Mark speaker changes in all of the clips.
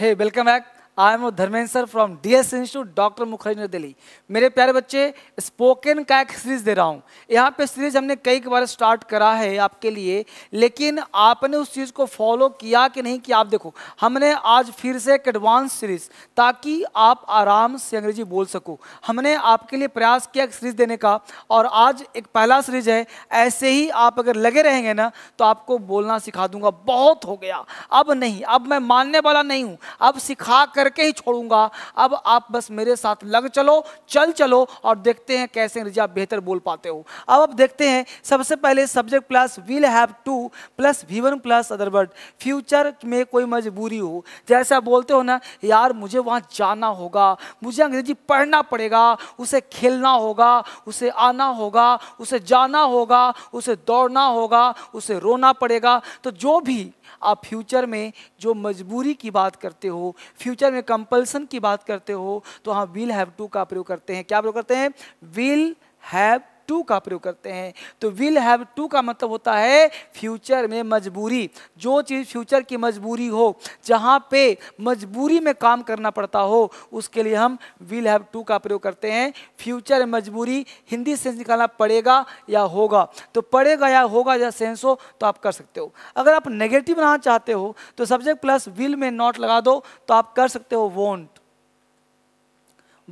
Speaker 1: Hey, welcome back. I am Dharmendra sir from D S institute doctor Mukherjee Delhi मेरे प्यारे बच्चे spoken का एक सीरीज दे रहा हूँ यहाँ पे सीरीज हमने कई बार स्टार्ट करा है आपके लिए लेकिन आपने उस चीज़ को फॉलो किया कि नहीं कि आप देखो हमने आज फिर से एक एडवांस सीरीज ताकि आप आराम से अंग्रेजी बोल सको हमने आपके लिए प्रयास किया एक सीरीज देने का और आज एक पहला सीरीज है ऐसे ही आप अगर लगे रहेंगे ना तो आपको बोलना सिखा दूंगा बहुत हो गया अब नहीं अब मैं मानने वाला नहीं हूँ अब सिखा कर करके ही छोड़ूंगा अब आप बस मेरे साथ लग चलो चल चलो और देखते हैं कैसे रिजा बेहतर बोल पाते हो अब आप देखते हैं सबसे पहले subject plus will have to plus V one plus other word future में कोई मजबूरी हो जैसे आप बोलते हो ना यार मुझे वहाँ जाना होगा मुझे अंग्रेजी पढ़ना पड़ेगा उसे खेलना होगा उसे आना होगा उसे जाना होगा उसे दौड़ना होगा उसे रोना पड़ेगा तो जो भी आप फ्यूचर में जो मजबूरी की बात करते हो फ्यूचर में कंपल्सन की बात करते हो तो हम विल हैव टू का प्रयोग करते हैं क्या प्रयोग करते हैं विल हैव टू का प्रयोग करते हैं तो विल हैव टू का मतलब होता है फ्यूचर में मजबूरी जो चीज़ फ्यूचर की मजबूरी हो जहाँ पे मजबूरी में काम करना पड़ता हो उसके लिए हम विल हैव टू का प्रयोग करते हैं फ्यूचर मजबूरी हिंदी सेंस निकालना पड़ेगा या होगा तो पड़ेगा या होगा या सेंस हो तो आप कर सकते हो अगर आप नेगेटिव बनाना चाहते हो तो सब्जेक्ट प्लस विल में नॉट लगा दो तो आप कर सकते हो वोंट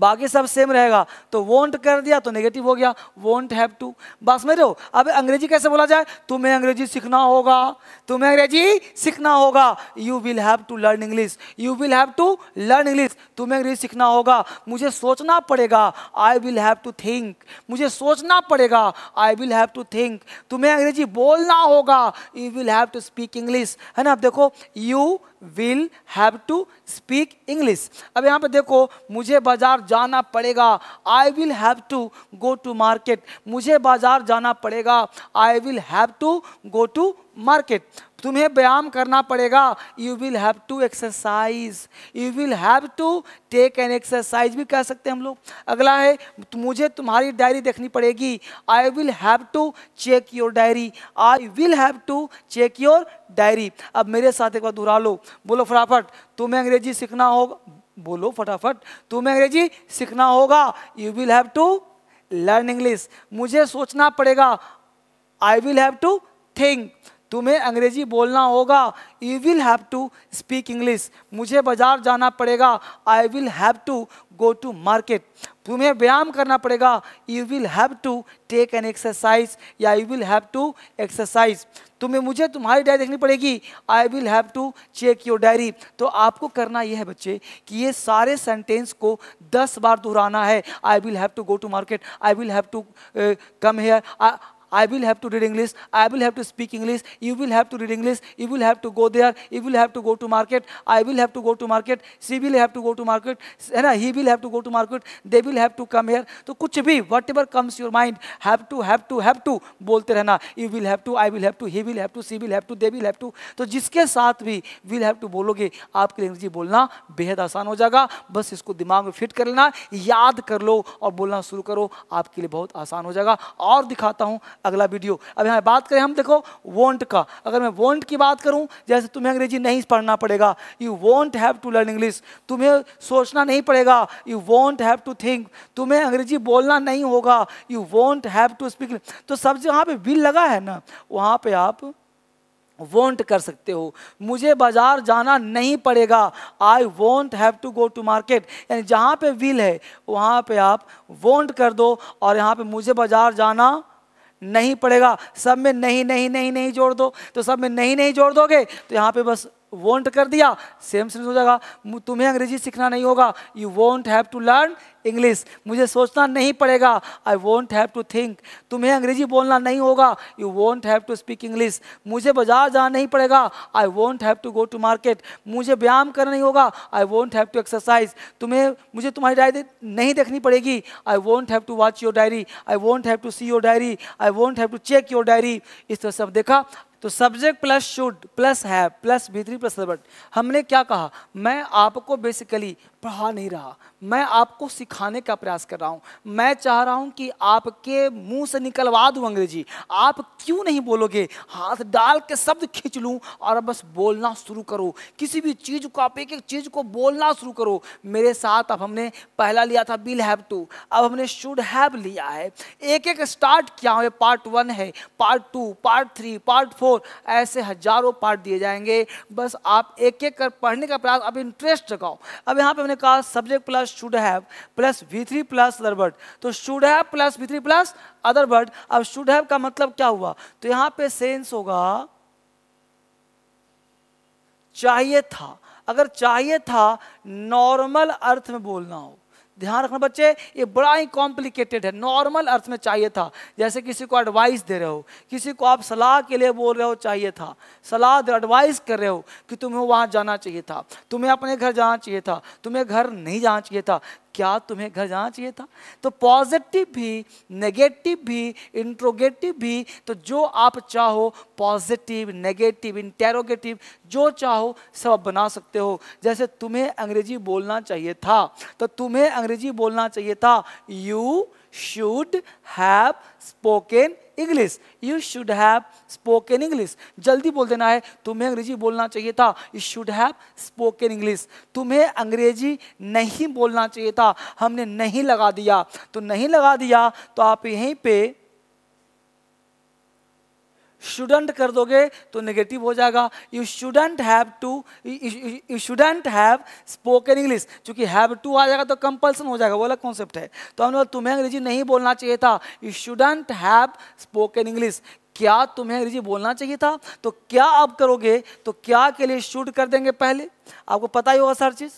Speaker 1: बाकी सब सेम रहेगा तो वोंट कर दिया तो नेगेटिव हो गया वोंट हैव टू बस मेरे हो अब अंग्रेजी कैसे बोला जाए तुम्हें अंग्रेजी सीखना होगा तुम्हें अंग्रेजी सीखना होगा you will have to learn English you will have to learn English तुम्हें अंग्रेजी सीखना होगा मुझे सोचना पड़ेगा I will have to think मुझे सोचना पड़ेगा I will have to think तुम्हें अंग्रेजी बोलना होगा you will have to speak English है ना अब देखो you will have to speak English अब यहाँ पे देखो मुझे बाज़ार जाना पड़ेगा I will have to go to market मुझे बाज़ार जाना पड़ेगा I will have to go to market तुम्हें व्यायाम करना पड़ेगा you will have to exercise you will have to take an exercise भी कह सकते हैं हम लोग अगला है मुझे तुम्हारी डायरी देखनी पड़ेगी I will have to check your diary I will have to check your diary अब मेरे साथ एक बार दोहरा लो बोलो फटाफट तुम्हें अंग्रेजी सीखना होगा बोलो फटाफट तुम्हें अंग्रेजी सीखना होगा you will have to learn English मुझे सोचना पड़ेगा I will have to think तुम्हें अंग्रेजी बोलना होगा you will have to speak English मुझे बाज़ार जाना पड़ेगा I will have to go to market तुम्हें व्यायाम करना पड़ेगा you will have to take an exercise या you will have to exercise तुम्हें मुझे तुम्हारी डायरी देखनी पड़ेगी I will have to check your diary तो आपको करना यह है बच्चे कि ये सारे सेंटेंस को दस बार दोहराना है I will have to go to market I will have to come here I will have to read English, I will have to speak English, you will have to read English, you will have to go there, you will have to go to market, I will have to go to market, she will have to go to market, है ना he will have to go to market, they will have to come here. So, कुछ भी whatever comes your mind, have to, have to, have to, to बोलते रहना you will have to I will have to he will have to she will have to they will have to तो जिसके साथ भी will have to बोलोगे आपके लिए अंग्रेजी बोलना बेहद आसान हो जाएगा बस इसको दिमाग में फिट कर लेना याद कर लो और बोलना शुरू करो आपके लिए बहुत आसान हो जाएगा और दिखाता हूँ अगला वीडियो अब यहाँ बात करें हम देखो वॉन्ट का अगर मैं वॉन्ट की बात करूँ जैसे तुम्हें अंग्रेजी नहीं पढ़ना पड़ेगा you won't have to learn English तुम्हें सोचना नहीं पड़ेगा you won't have to think तुम्हें अंग्रेजी बोलना नहीं होगा you won't have to speak तो सब जहाँ पे विल लगा है ना वहाँ पर आप वॉन्ट कर सकते हो मुझे बाज़ार जाना नहीं पड़ेगा I won't have to go to market यानी जहाँ पे विल है वहाँ पे आप वॉन्ट कर दो और यहाँ पे मुझे बाज़ार जाना नहीं पड़ेगा सब में नहीं नहीं नहीं नहीं जोड़ दो तो सब में नहीं नहीं जोड़ दोगे तो यहाँ पे बस वॉन्ट कर दिया सेम सेंस हो जाएगा तुम्हें अंग्रेजी सीखना नहीं होगा you won't have to learn English मुझे सोचना नहीं पड़ेगा I won't have to think तुम्हें अंग्रेजी बोलना नहीं होगा you won't have to speak English मुझे बाजार जाना नहीं पड़ेगा I won't have to go to market मुझे व्यायाम करना नहीं होगा I won't have to exercise तुम्हें मुझे तुम्हारी डायरी नहीं देखनी पड़ेगी I won't have to watch your diary I won't have to C your diary I won't have to check your diary इस तरह से अब देखा तो subject plus should plus have plus V three plus subject हमने क्या कहा मैं आपको बेसिकली पढ़ा नहीं रहा मैं आपको सिखाने का प्रयास कर रहा हूँ मैं चाह रहा हूँ कि आपके मुंह से निकलवा दूँ अंग्रेजी आप क्यों नहीं बोलोगे हाथ डाल के शब्द खींच लूँ और बस बोलना शुरू करो किसी भी चीज़ को आप एक एक चीज़ को बोलना शुरू करो मेरे साथ अब हमने पहला लिया था विल हैव टू अब हमने शुड हैव लिया है एक एक स्टार्ट किया हुआ पार्ट वन है part two part three part four ऐसे हजारों पार्ट दिए जाएंगे बस आप एक एक कर पढ़ने का प्रयास अब इंटरेस्ट लगाओ अब यहाँ पर हमने कहा subject plus should have plus V three plus other word तो should have plus V three plus other word अब शुड हैव का मतलब क्या हुआ तो यहां पे सेंस होगा चाहिए था अगर चाहिए था नॉर्मल अर्थ में बोलना हो ध्यान रखना बच्चे ये बड़ा ही कॉम्प्लिकेटेड है नॉर्मल अर्थ में चाहिए था जैसे किसी को एडवाइस दे रहे हो किसी को आप सलाह के लिए बोल रहे हो चाहिए था सलाह एडवाइस कर रहे हो कि तुम्हें वहाँ जाना चाहिए था तुम्हें अपने घर जाना चाहिए था तुम्हें घर नहीं जाना चाहिए था क्या तुम्हें घर जाना चाहिए था तो पॉजिटिव भी नेगेटिव भी इंट्रोगेटिव भी तो जो आप चाहो पॉजिटिव नेगेटिव इंटेरोगेटिव जो चाहो सब आप बना सकते हो जैसे तुम्हें अंग्रेजी बोलना चाहिए था तो तुम्हें अंग्रेजी बोलना चाहिए था you should have spoken English you should have spoken English जल्दी बोल देना है तुम्हें अंग्रेजी बोलना चाहिए था you should have spoken English तुम्हें अंग्रेजी नहीं बोलना चाहिए था हमने नहीं लगा दिया तो नहीं लगा दिया तो आप यहीं पर शुडंट कर दोगे तो नेगेटिव हो जाएगा you shouldn't have to you shouldn't have spoken English चूंकि हैव टू आ जाएगा तो कंपल्सन हो जाएगा वो अलग कॉन्सेप्ट है तो हमने तुम्हें अंग्रेजी नहीं बोलना चाहिए था you shouldn't have spoken English क्या तुम्हें अंग्रेजी बोलना चाहिए था तो क्या आप करोगे तो क्या के लिए शूट कर देंगे पहले आपको पता ही होगा सर चीज़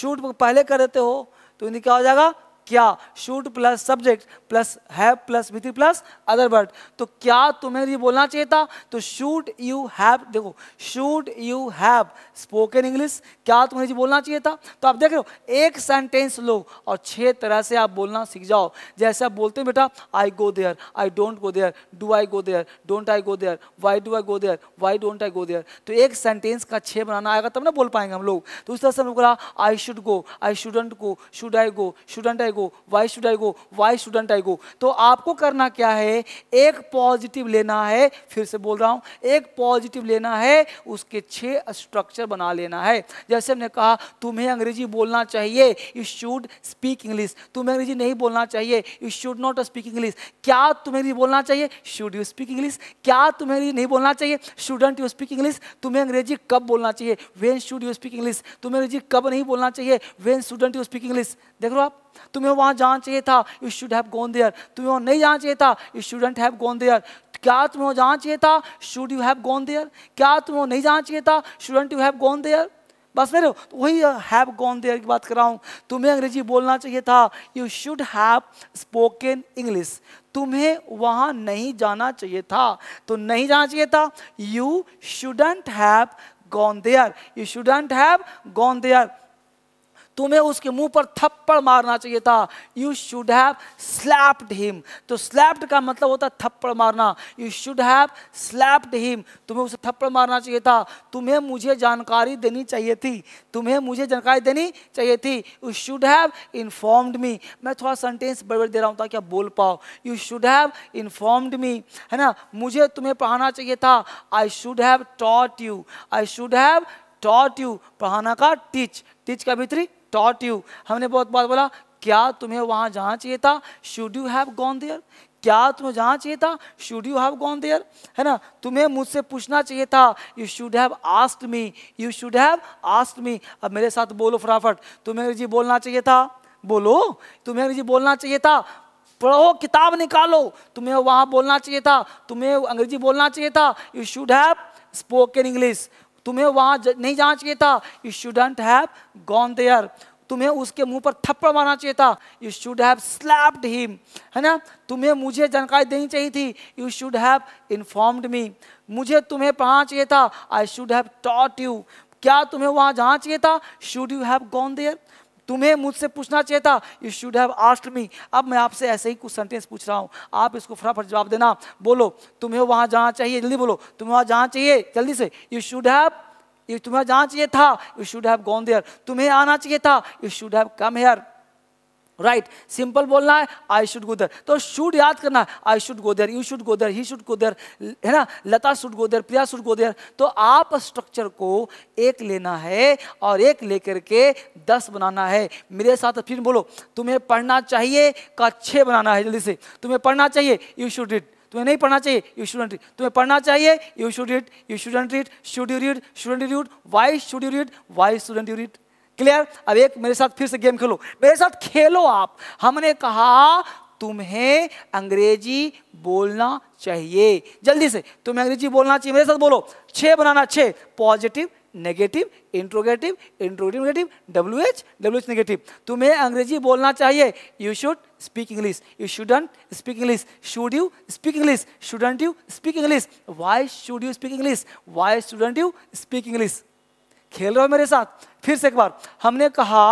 Speaker 1: शूट पहले कर देते हो तो इन्हें क्या हो जाएगा क्या should plus subject plus have plus with plus other word तो क्या तुम्हें ये बोलना चाहिए था तो शूट यू हैव देखो should you have spoken English क्या तुम्हें ये बोलना चाहिए था तो आप देख रहे हो एक सेंटेंस लो और छह तरह से आप बोलना सीख जाओ जैसे आप बोलते हैं बेटा I go there I don't go there do I go there don't I go there why do I go there why don't I go there तो एक सेंटेंस का छः बनाना आएगा तब ना बोल पाएंगे हम लोग तो उस तरह से हम लोग I should go I shouldn't go should I go shouldn't I go why should I go why shouldn't I go तो आपको करना क्या है एक पॉजिटिव लेना है फिर से बोल रहा हूँ एक पॉजिटिव लेना है उसके छः स्ट्रक्चर बना लेना है जैसे हमने कहा तुम्हें अंग्रेजी बोलना चाहिए यू शुड स्पीक इंग्लिश तुम्हें अंग्रेजी नहीं बोलना चाहिए you should not speak English क्या तुम्हें अंग्रेजी बोलना चाहिए शुड यू स्पीक इंग्लिश क्या तुम्हें अंग्रेजी नहीं बोलना चाहिए स्टूडेंट यू स्पीक इंग्लिश तुम्हें अंग्रेजी कब बोलना चाहिए when should you speak English तुम्हें अंग्रेजी कब नहीं बोलना चाहिए when shouldn't you speak English देख लो आप तुम्हें वहां जाना चाहिए था you should have gone there तुम्हें वहां नहीं जाना चाहिए था you shouldn't have gone there क्या तुम्हें वहाँ जाना चाहिए था should you have gone there क्या तुम्हें नहीं जाना चाहिए था shouldn't you have gone there बस मेरे तो वही हैव गोन देयर की बात कर रहा हूँ तुम्हें अंग्रेजी बोलना चाहिए था you should have spoken English तुम्हें वहाँ नहीं जाना चाहिए था तो नहीं जाना चाहिए था you shouldn't have gone there you shouldn't have gone there तुम्हें उसके मुंह पर थप्पड़ मारना चाहिए था you should have slapped him तो स्लैप्ड का मतलब होता है थप्पड़ मारना you should have slapped him तुम्हें उसे थप्पड़ मारना चाहिए था तुम्हें मुझे जानकारी देनी चाहिए थी तुम्हें मुझे जानकारी देनी चाहिए थी you should have informed me मैं थोड़ा सेंटेंस बड़बड़ दे रहा हूँ ताकि आप बोल पाओ you should have informed me है ना मुझे तुम्हें पढ़ाना चाहिए था I should have taught you I should have taught you पढ़ाना का टीच टीच का थ्री टॉट यू हमने बहुत बार बोला क्या तुम्हें वहां जहां चाहिए था should you have gone there क्या तुम्हें जहां चाहिए था should you have gone there है ना तुम्हें मुझसे पूछना चाहिए था you should have asked me you should have asked me अब मेरे साथ बोलो फटाफट तुम्हें अंग्रेजी बोलना चाहिए था बोलो तुम्हें अंग्रेजी बोलना चाहिए था पढ़ो किताब निकालो तुम्हें वहां बोलना चाहिए था तुम्हें अंग्रेजी बोलना चाहिए था you should have spoken English तुम्हें वहां नहीं जाना चाहिए था you shouldn't have gone there तुम्हें उसके मुंह पर थप्पड़ मारना चाहिए था you should have slapped him है ना तुम्हें मुझे जानकारी देनी चाहिए थी you should have informed me मुझे तुम्हें पढ़ाना चाहिए था I should have taught you क्या तुम्हें वहां जाना चाहिए था should you have gone there तुम्हें मुझसे पूछना चाहिए था you should have asked me अब मैं आपसे ऐसे ही कुछ सेंटेंस पूछ रहा हूँ आप इसको फटाफट जवाब देना बोलो तुम्हें वहाँ जाना चाहिए जल्दी बोलो तुम्हें वहाँ जाना चाहिए जल्दी से यू शुड हैव तुम्हें जाना चाहिए था you should have gone there तुम्हें आना चाहिए था you should have come here right right. Simple बोलना है आई शुड गोदर तो शुड याद करना I should go there you should go there he should गोदर है ना लता शुड गोदर प्रिया शुड गोदर तो आप स्ट्रक्चर को एक लेना है और एक लेकर के दस बनाना है मेरे साथ फिर बोलो तुम्हें पढ़ना चाहिए का छः बनाना है जल्दी से तुम्हें पढ़ना चाहिए यू शुड रिट तुम्हें नहीं पढ़ना चाहिए यू स्टूडेंट रीड तुम्हें पढ़ना चाहिए you should read you shouldn't read should you read you read why should you read why shouldn't you read clear अब एक मेरे साथ फिर से गेम खेलो मेरे साथ खेलो आप हमने कहा तुम्हें अंग्रेजी बोलना चाहिए जल्दी से तुम्हें अंग्रेजी बोलना चाहिए मेरे साथ बोलो छः बनाना छः positive negative interrogative interrogative negative W H W H negative तुम्हें अंग्रेजी बोलना चाहिए you should speak English you shouldn't speak English should you speak English shouldn't you speak English why should you speak English why shouldn't you speak English खेल रहे हो मेरे साथ फिर से एक बार हमने कहा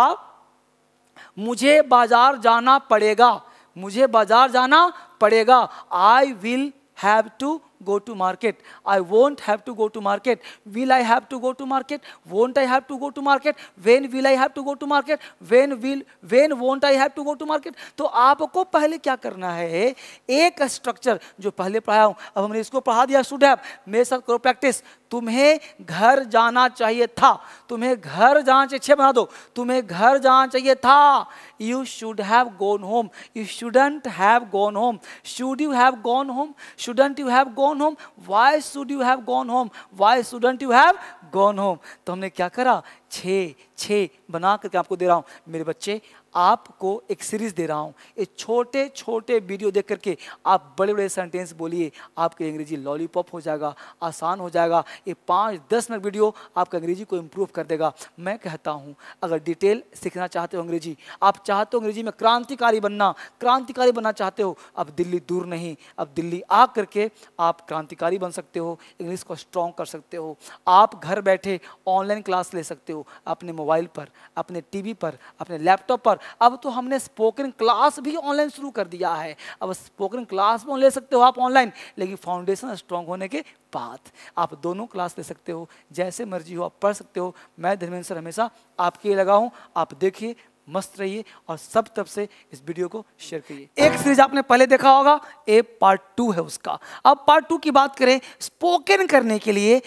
Speaker 1: मुझे बाजार जाना पड़ेगा मुझे बाजार जाना पड़ेगा I will have to go to market. I won't have to go to market. Will I have to go to market? Won't I have to go to market? When will I have to go to market? When will, when won't I have to go to market? तो आपको पहले क्या करना है एक structure जो पहले पढ़ाया हूँ अब हमने इसको पढ़ा दिया स्टूडेंट मेरे साथ करो प्रैक्टिस तुम्हें घर जाना चाहिए था तुम्हें घर जाना चाहिए छः bana do tumhe ghar जाना chahiye tha you should have gone home you shouldn't have gone home should you have gone home shouldn't you have gone gone home why should you have gone home why shouldn't you have gone home तो हमने क्या करा छे छे बना करके आपको दे रहा हूँ मेरे बच्चे आपको एक सीरीज दे रहा हूँ ये छोटे छोटे वीडियो देख करके आप बड़े बड़े सेंटेंस बोलिए आपकी अंग्रेजी लॉलीपॉप हो जाएगा आसान हो जाएगा ये पाँच दस मिनट वीडियो आपका अंग्रेजी को इम्प्रूव कर देगा मैं कहता हूँ अगर डिटेल सीखना चाहते हो अंग्रेजी आप चाहते हो अंग्रेजी में क्रांतिकारी बनना क्रांतिकारी बनना चाहते हो अब दिल्ली दूर नहीं अब दिल्ली आ करके आप क्रांतिकारी बन सकते हो इंग्लिश को स्ट्रॉन्ग कर सकते हो आप घर बैठे ऑनलाइन क्लास ले सकते हो अपने मोबाइल पर अपने टी पर अपने लैपटॉप पर अब तो हमने स्पोकन क्लास भी ऑनलाइन शुरू कर दिया है अब स्पोकन क्लास भी ले सकते हो आप ऑनलाइन लेकिन फाउंडेशन स्ट्रांग होने के बाद आप दोनों क्लास ले सकते हो जैसे मर्जी हो आप पढ़ सकते हो मैं धर्मेंद्र सर हमेशा आपके लगा हूँ आप देखिए मस्त रहिए और सब तब से इस वीडियो को शेयर करिए एक सीरीज आपने पहले देखा होगा ए पार्ट टू है उसका अब पार्ट टू की बात करें स्पोकन करने के लिए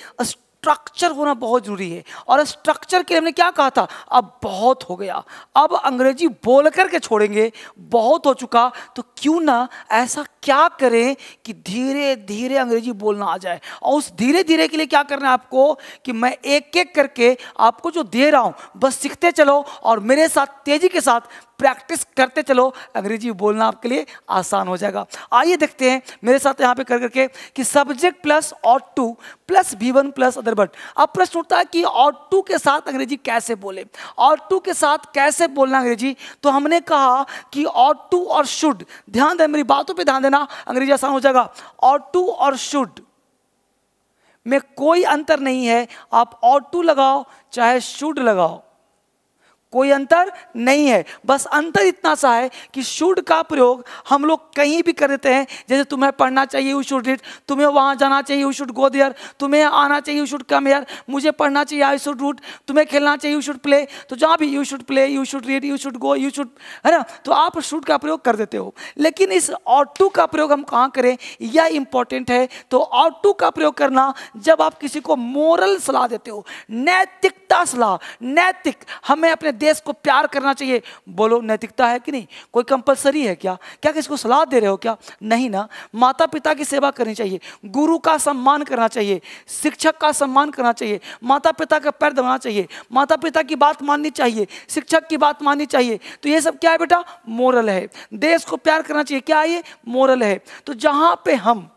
Speaker 1: स्ट्रक्चर होना बहुत ज़रूरी है और स्ट्रक्चर के लिए हमने क्या कहा था अब बहुत हो गया अब अंग्रेजी बोल कर के छोड़ेंगे बहुत हो चुका तो क्यों ना ऐसा क्या करें कि धीरे धीरे अंग्रेजी बोलना आ जाए और उस धीरे धीरे के लिए क्या करना है आपको कि मैं एक एक करके आपको जो दे रहा हूँ बस सीखते चलो और मेरे साथ तेज़ी के साथ प्रैक्टिस करते चलो अंग्रेजी बोलना आपके लिए आसान हो जाएगा आइए देखते हैं मेरे साथ यहाँ पे कर करके कि सब्जेक्ट प्लस और टू प्लस भी वन प्लस अदर बट अब प्रश्न उठता है कि और टू के साथ अंग्रेजी कैसे बोले और टू के साथ कैसे बोलना अंग्रेजी तो हमने कहा कि और टू और शुड ध्यान दें मेरी बातों पर ध्यान देना अंग्रेजी आसान हो जाएगा और टू और शुड में कोई अंतर नहीं है आप ऑटू लगाओ चाहे शुड लगाओ कोई अंतर नहीं है बस अंतर इतना सा है कि शुड का प्रयोग हम लोग कहीं भी कर देते हैं जैसे तुम्हें पढ़ना चाहिए यू शुड रीड तुम्हें वहाँ जाना चाहिए यू शुड गो देयर तुम्हें आना चाहिए यू शुड कम हेयर मुझे पढ़ना चाहिए आई शुड रूट तुम्हें खेलना चाहिए यू शुड प्ले तो जहाँ भी you should play you should read you should go you should है ना तो आप शुड का प्रयोग कर देते हो लेकिन इस ऑट टू का प्रयोग हम कहाँ करें यह इंपॉर्टेंट है तो ऑट टू का प्रयोग करना जब आप किसी को मोरल सलाह देते हो नैतिकता सलाह नैतिक हमें अपने देश को प्यार करना चाहिए बोलो नैतिकता है कि नहीं कोई कंपलसरी है क्या क्या किसको सलाह दे रहे हो क्या नहीं ना माता पिता की सेवा करनी चाहिए गुरु का सम्मान करना चाहिए शिक्षक का सम्मान करना चाहिए माता पिता का पैर दबाना चाहिए माता पिता की बात माननी चाहिए शिक्षक की बात माननी चाहिए तो ये सब क्या है बेटा मोरल है देश को प्यार करना चाहिए क्या ये मोरल है तो जहाँ पर हम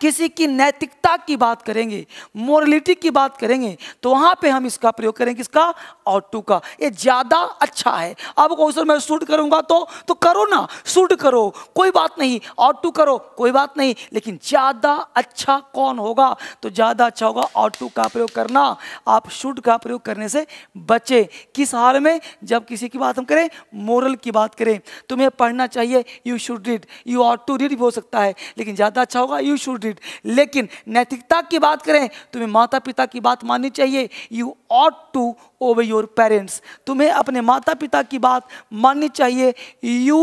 Speaker 1: किसी की नैतिकता की बात करेंगे मोरलिटी की बात करेंगे तो वहां पे हम इसका प्रयोग करेंगे किसका ऑटू का ये ज़्यादा अच्छा है अब कहो सर मैं शूट करूंगा तो तो करो ना शूट करो कोई बात नहीं ऑटू करो कोई बात नहीं लेकिन ज़्यादा अच्छा कौन होगा तो ज़्यादा अच्छा होगा ऑटू का प्रयोग करना आप शूट का प्रयोग करने से बचे किस हाल में जब किसी की बात हम करें मोरल की बात करें तुम्हें पढ़ना चाहिए you should read you ought to read भी हो सकता है लेकिन ज़्यादा अच्छा होगा यू शुड शुड इट लेकिन नैतिकता की बात करें तुम्हें माता पिता की बात माननी चाहिए you ought to obey your parents तुम्हें अपने माता पिता की बात माननी चाहिए यू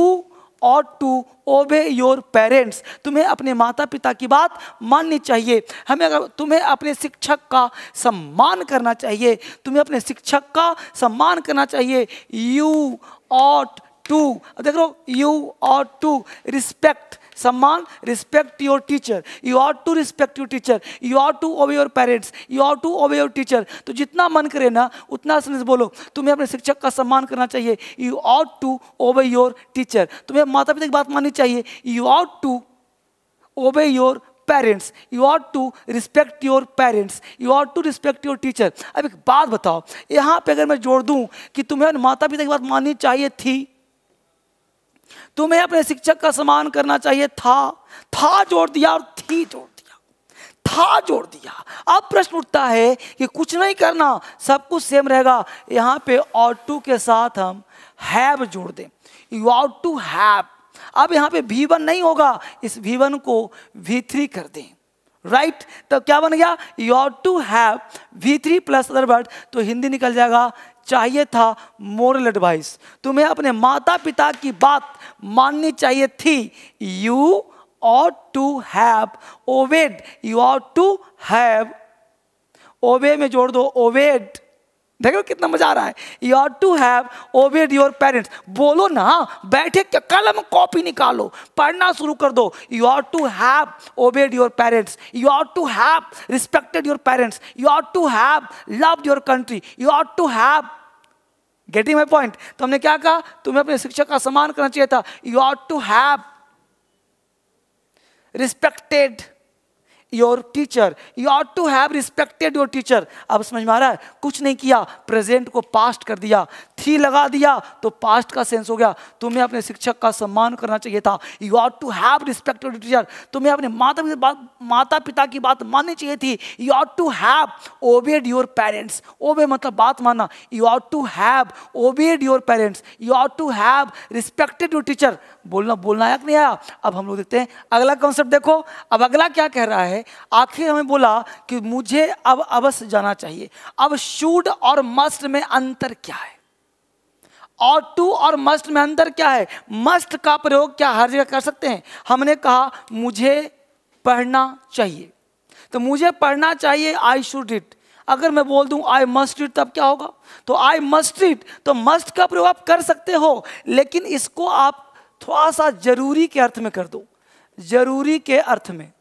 Speaker 1: और टू ओबे योर पेरेंट्स तुम्हें अपने माता पिता की बात माननी चाहिए हमें अगर तुम्हें अपने शिक्षक का सम्मान करना चाहिए तुम्हें अपने शिक्षक का सम्मान करना चाहिए यू ऑट टू देख लो यू ऑट टू रिस्पेक्ट सम्मान respect your teacher you are to respect your teacher you are to obey your parents you are to obey your teacher तो जितना मन करे ना उतना से बोलो तुम्हें अपने शिक्षक का सम्मान करना चाहिए you are to obey your teacher तुम्हें माता पिता की बात माननी चाहिए you are to obey your parents you are to respect your parents you are to respect your teacher अब एक बात बताओ यहाँ पे अगर मैं जोड़ दूँ कि तुम्हें माता पिता की बात माननी चाहिए थी तुम्हें अपने शिक्षक का सम्मान करना चाहिए था था जोड़ दिया और थी जोड़ दिया था जोड़ दिया अब प्रश्न उठता है कि कुछ नहीं करना सब कुछ सेम रहेगा यहां पे और टू के साथ हम हैव जोड़ दें यू आउट टू हैव अब यहां पे वी वन नहीं होगा इस वी वन को वी थ्री कर दें राइट right? तो क्या बन गया you ought to have V three plus other word तो हिंदी निकल जाएगा चाहिए था मोरल एडवाइस तुम्हें अपने माता पिता की बात माननी चाहिए थी you ought to have obeyed you ought to have obey में जोड़ दो ओवेड देखो कितना मजा आ रहा है you are to have obeyed your parents बोलो ना बैठे क्या कलम कॉपी निकालो पढ़ना शुरू कर दो you are to have obeyed your parents you are to have respected your parents you are to have love your country you are to have getting my point तो हमने क्या कहा तुम्हें अपने शिक्षक का सम्मान करना चाहिए था you are to have respected your teacher you are to have respected your teacher अब समझ में आ रहा है कुछ नहीं किया प्रेजेंट को पास्ट कर दिया थी लगा दिया तो पास्ट का सेंस हो गया तुम्हें अपने शिक्षक का सम्मान करना चाहिए था you are to have respected your teacher तुम्हें अपने माता पिता माता पिता की बात माननी चाहिए थी you are to have obeyed your parents obey मतलब बात मानना you are to have obeyed your parents you are to have respected your teacher बोलना बोलना आया नहीं आया अब हम लोग देखते हैं अगला कॉन्सेप्ट देखो अब अगला क्या कह रहा है आखिर हमें बोला कि मुझे अब अवश्य जाना चाहिए अब शूड और मस्ट में अंतर क्या है और टू और मस्ट में अंतर क्या है मस्ट का प्रयोग क्या हर जगह कर सकते हैं हमने कहा मुझे पढ़ना चाहिए तो मुझे पढ़ना चाहिए आई शुड इट अगर मैं बोल दूं आई मस्ट इट तब क्या होगा तो आई मस्ट इट तो मस्ट का प्रयोग आप कर सकते हो लेकिन इसको आप थोड़ा सा जरूरी के अर्थ में कर दो जरूरी के अर्थ में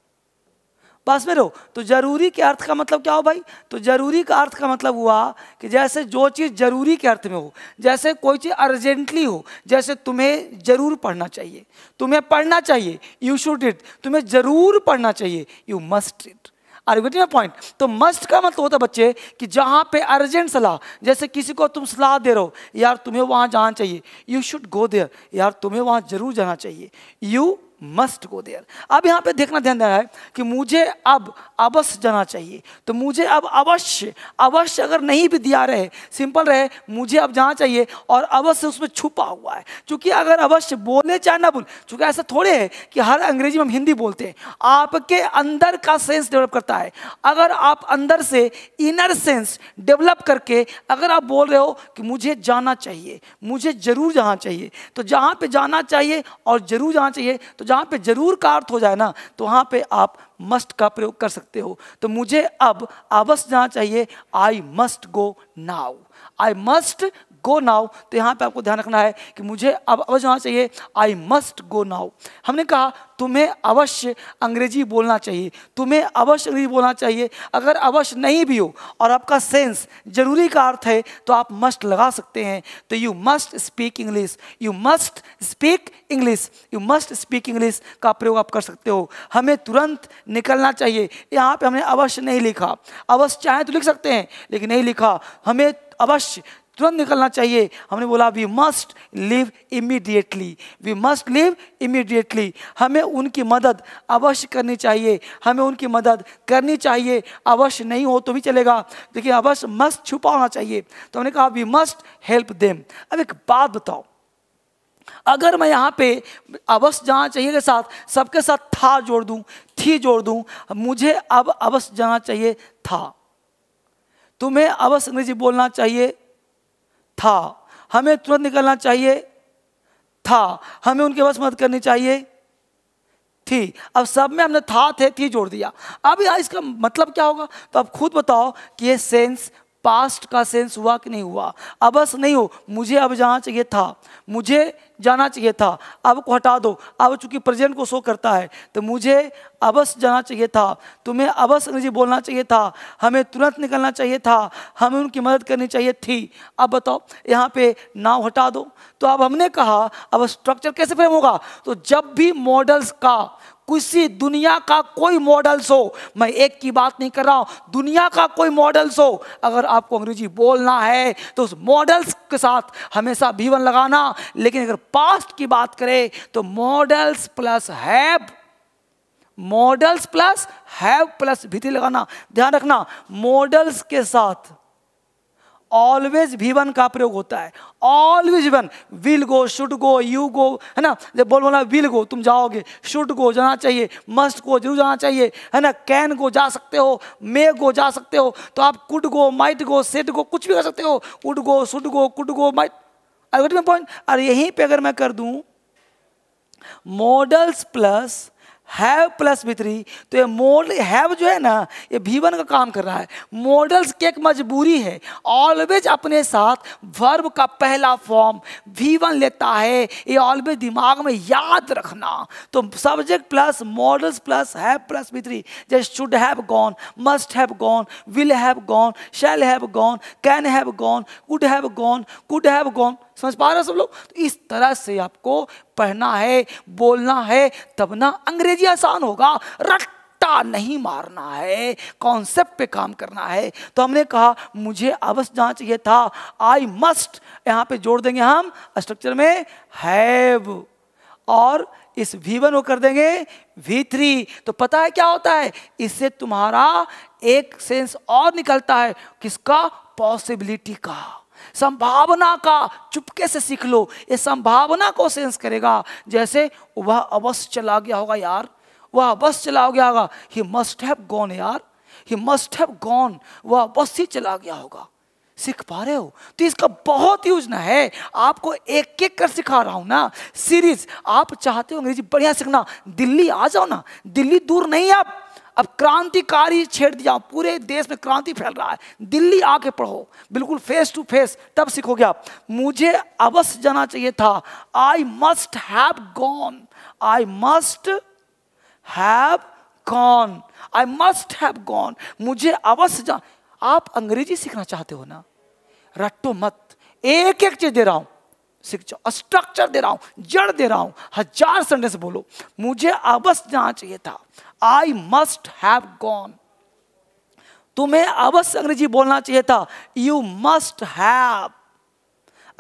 Speaker 1: पास में रहो तो जरूरी के अर्थ का मतलब क्या हो भाई तो जरूरी का अर्थ का मतलब हुआ कि जैसे जो चीज़ जरूरी के अर्थ में हो जैसे कोई चीज़ अर्जेंटली हो जैसे तुम्हें जरूर पढ़ना चाहिए तुम्हें पढ़ना चाहिए यू शुड इट तुम्हें जरूर पढ़ना चाहिए you must it are getting a point तो मस्ट का मतलब होता है बच्चे कि जहाँ पे अर्जेंट सलाह जैसे किसी को तुम सलाह दे रहे हो यार तुम्हें वहाँ जाना चाहिए यू शुड गो देयर यार तुम्हें वहाँ जरूर जाना चाहिए यू मस्ट गो देयर अब यहाँ पे देखना ध्यान देना है कि मुझे अब अवश्य जाना चाहिए तो मुझे अब अवश्य अवश्य अगर नहीं भी दिया रहे सिंपल रहे मुझे अब जाना चाहिए और अवश्य उसमें छुपा हुआ है क्योंकि अगर अवश्य बोले चाहे ना बोले चूंकि ऐसा थोड़े है कि हर अंग्रेजी में हम हिंदी बोलते हैं आपके अंदर का सेंस डेवलप करता है अगर आप अंदर से इनर सेंस डेवलप करके अगर आप बोल रहे हो कि मुझे जाना चाहिए मुझे ज़रूर जाना चाहिए तो जहाँ पर जाना चाहिए और ज़रूर जाना चाहिए तो जहाँ पे जरूर का अर्थ हो जाए ना तो वहाँ पे आप मस्ट का प्रयोग कर सकते हो तो मुझे अब अवश्य जाना चाहिए I must go now I must go now तो यहाँ पे आपको ध्यान रखना है कि मुझे अब अवश्य होना चाहिए आई मस्ट गो नाउ हमने कहा तुम्हें अवश्य अंग्रेजी बोलना चाहिए तुम्हें अवश्य अंग्रेजी बोलना चाहिए अगर अवश्य नहीं भी हो और आपका सेंस जरूरी का अर्थ है तो आप मस्ट लगा सकते हैं तो you must speak English you must speak English you must speak English का प्रयोग आप कर सकते हो हमें तुरंत निकलना चाहिए यहाँ पे हमने अवश्य नहीं लिखा अवश्य चाहें तो लिख सकते हैं लेकिन नहीं लिखा हमें अवश्य तुरंत निकलना चाहिए हमने बोला we must leave immediately we must leave immediately हमें उनकी मदद अवश्य करनी चाहिए हमें उनकी मदद करनी चाहिए अवश्य नहीं हो तो भी चलेगा लेकिन अवश्य मस्त छुपा होना चाहिए तो हमने कहा वी मस्ट हेल्प देम अब एक बात बताओ अगर मैं यहाँ पे अवश्य जाना चाहिए के साथ सबके साथ था जोड़ दूँ थी जोड़ दूँ मुझे अब अवश्य जाना चाहिए था तुम्हें अवश्य अंग्रेजी बोलना चाहिए था हमें तुरंत निकलना चाहिए था हमें उनके बस मदद करनी चाहिए थी अब सब में हमने था थे थी जोड़ दिया अब यहाँ इसका मतलब क्या होगा तो आप खुद बताओ कि ये सेंस पास्ट का सेंस हुआ कि नहीं हुआ अबस नहीं हो मुझे अब जाना चाहिए था मुझे जाना चाहिए था अब को हटा दो अब चूंकि प्रेजेंट को शो करता है तो मुझे अबस जाना चाहिए था तुम्हें अबस अंग्रेजी बोलना चाहिए था हमें तुरंत निकलना चाहिए था हमें उनकी मदद करनी चाहिए थी अब बताओ यहाँ पे नाव हटा दो तो अब हमने कहा अब स्ट्रक्चर कैसे फ्रेम होगा तो जब भी मॉडल्स का किसी दुनिया का कोई मॉडल्स हो मैं एक की बात नहीं कर रहा हूँ दुनिया का कोई मॉडल्स हो अगर आपको अंग्रेजी बोलना है तो उस मॉडल्स के साथ हमेशा भीवन लगाना लेकिन अगर पास्ट की बात करें तो models plus have models plus have plus भीति लगाना ध्यान रखना मॉडल्स के साथ ऑलवेज भी वन का प्रयोग होता है always one will go should go you go है ना जब बोल बोला विल गो तुम जाओगे शुड गो जाना चाहिए मस्ट गो जरूर जाना चाहिए है ना कैन गो जा सकते हो मे गो जा सकते हो तो आप could go might go set go कुछ भी कर सकते हो would go should go could go might अगर पॉइंट और यहीं पे अगर मैं कर दूं models plus have plus B three तो ये मोड हैव जो है ना ये भी वन का काम कर रहा है मॉडल्स की एक मजबूरी है ऑलवेज अपने साथ वर्ब का पहला फॉर्म भी वन लेता है ये ऑलवेज दिमाग में याद रखना तो subject plus models plus have plus B three जैसे should have gone must have gone will have gone shall have gone can have gone could have gone could have gone समझ पा रहे हो सब लोग तो इस तरह से आपको पढ़ना है बोलना है तब ना अंग्रेजी आसान होगा रट्टा नहीं मारना है कॉन्सेप्ट पे काम करना है तो हमने कहा मुझे अवश्य जाना चाहिए था आई मस्ट यहाँ पे जोड़ देंगे हम स्ट्रक्चर में हैव और इस वी वन को कर देंगे वी थ्री तो पता है क्या होता है इससे तुम्हारा एक सेंस और निकलता है किसका पॉसिबिलिटी का संभावना का चुपके से सीख लो ये संभावना को सेंस करेगा जैसे वह अवश्य चला गया होगा यार वह अवश्य चला गया होगा ही मस्ट हैव गॉन यार ही मस्ट हैव गॉन वह अवश्य ही चला गया होगा सीख पा रहे हो तो इसका बहुत यूज ना है आपको एक एक कर सिखा रहा हूं ना सीरीज आप चाहते हो अंग्रेजी बढ़िया सीखना दिल्ली आ जाओ ना दिल्ली दूर नहीं आप अब क्रांतिकारी छेड़ दिया पूरे देश में क्रांति फैल रहा है दिल्ली आके पढ़ो बिल्कुल फेस टू फेस तब सीखोगे आप मुझे अवश्य जाना चाहिए था I must have gone I must have gone I must have gone मुझे अवश्य जा आप अंग्रेजी सीखना चाहते हो ना रट्टो मत एक एक चीज दे रहा हूं सीख जाओ स्ट्रक्चर दे रहा हूं जड़ दे रहा हूं हजार संडे से बोलो मुझे अवश्य जाना चाहिए था आई मस्ट हैव गॉन तुम्हें अवश्य अंग्रेजी बोलना चाहिए था यू मस्ट हैव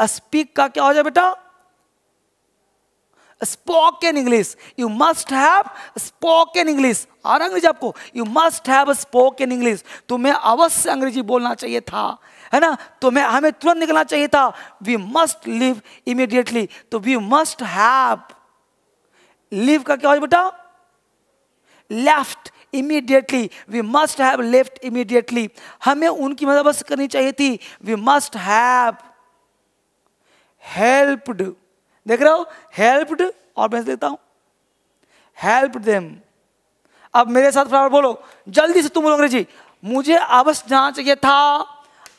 Speaker 1: स्पीक का क्या हो जाए बेटा spoken English you must have spoken English आ रहा अंग्रेजी आपको you must have spoken English तुम्हें अवश्य अंग्रेजी बोलना चाहिए था है ना तुम्हें हमें तुरंत निकलना चाहिए था वी मस्ट लिव इमीडिएटली तो वी मस्ट हैव लिव का क्या हो बेटा left immediately we must have left immediately हमें उनकी मदद बस करनी चाहिए थी वी मस्ट हैव हेल्प्ड देख रहे हो हेल्प्ड और मैं देता हूं हेल्प देम अब मेरे साथ बराबर बोलो जल्दी से तुम बोलो अंग्रेजी मुझे अवश्य जाना चाहिए था